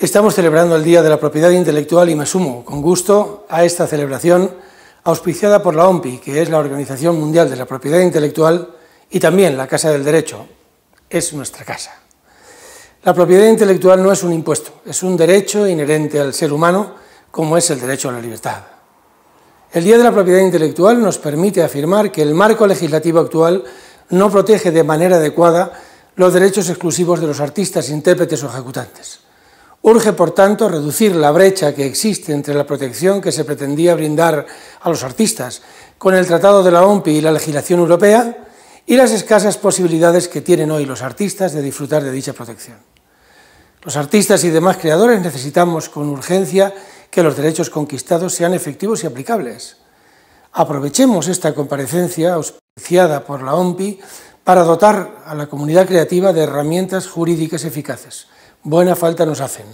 Estamos celebrando el Día de la Propiedad Intelectual y me sumo con gusto a esta celebración auspiciada por la OMPI, que es la Organización Mundial de la Propiedad Intelectual y también la Casa del Derecho. Es nuestra casa. La propiedad intelectual no es un impuesto, es un derecho inherente al ser humano como es el derecho a la libertad. El Día de la Propiedad Intelectual nos permite afirmar que el marco legislativo actual no protege de manera adecuada los derechos exclusivos de los artistas, intérpretes o ejecutantes. Urge, por tanto, reducir la brecha que existe entre la protección que se pretendía brindar a los artistas con el Tratado de la OMPI y la legislación europea y las escasas posibilidades que tienen hoy los artistas de disfrutar de dicha protección. Los artistas y demás creadores necesitamos con urgencia que los derechos conquistados sean efectivos y aplicables. Aprovechemos esta comparecencia auspiciada por la OMPI para dotar a la comunidad creativa de herramientas jurídicas eficaces buena falta nos hacen.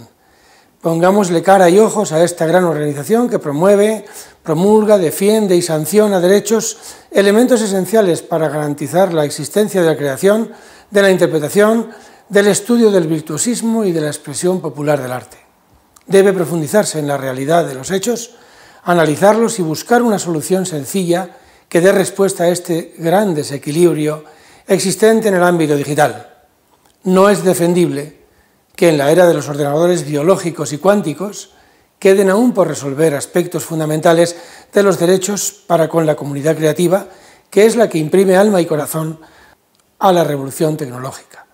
Pongámosle cara y ojos a esta gran organización que promueve, promulga, defiende y sanciona derechos, elementos esenciales para garantizar la existencia de la creación, de la interpretación, del estudio del virtuosismo y de la expresión popular del arte. Debe profundizarse en la realidad de los hechos, analizarlos y buscar una solución sencilla que dé respuesta a este gran desequilibrio existente en el ámbito digital. No es defendible que en la era de los ordenadores biológicos y cuánticos queden aún por resolver aspectos fundamentales de los derechos para con la comunidad creativa, que es la que imprime alma y corazón a la revolución tecnológica.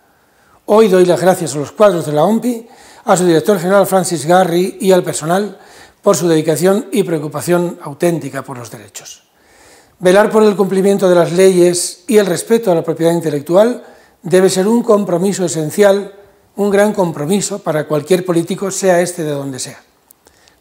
Hoy doy las gracias a los cuadros de la OMPI, a su director general Francis Garry y al personal por su dedicación y preocupación auténtica por los derechos. Velar por el cumplimiento de las leyes y el respeto a la propiedad intelectual debe ser un compromiso esencial un gran compromiso para cualquier político, sea este de donde sea.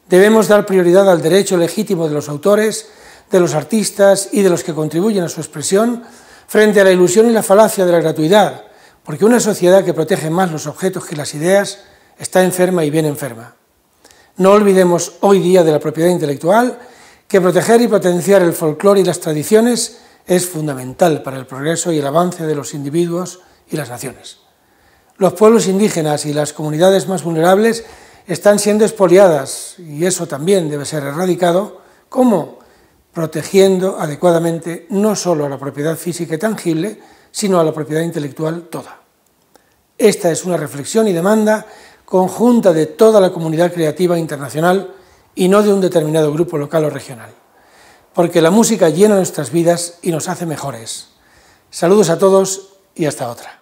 Debemos dar prioridad al derecho legítimo de los autores, de los artistas y de los que contribuyen a su expresión frente a la ilusión y la falacia de la gratuidad, porque una sociedad que protege más los objetos que las ideas está enferma y bien enferma. No olvidemos hoy día de la propiedad intelectual que proteger y potenciar el folclore y las tradiciones es fundamental para el progreso y el avance de los individuos y las naciones. Los pueblos indígenas y las comunidades más vulnerables están siendo expoliadas y eso también debe ser erradicado. ¿Cómo? Protegiendo adecuadamente no solo a la propiedad física y tangible, sino a la propiedad intelectual toda. Esta es una reflexión y demanda conjunta de toda la comunidad creativa internacional y no de un determinado grupo local o regional. Porque la música llena nuestras vidas y nos hace mejores. Saludos a todos y hasta otra.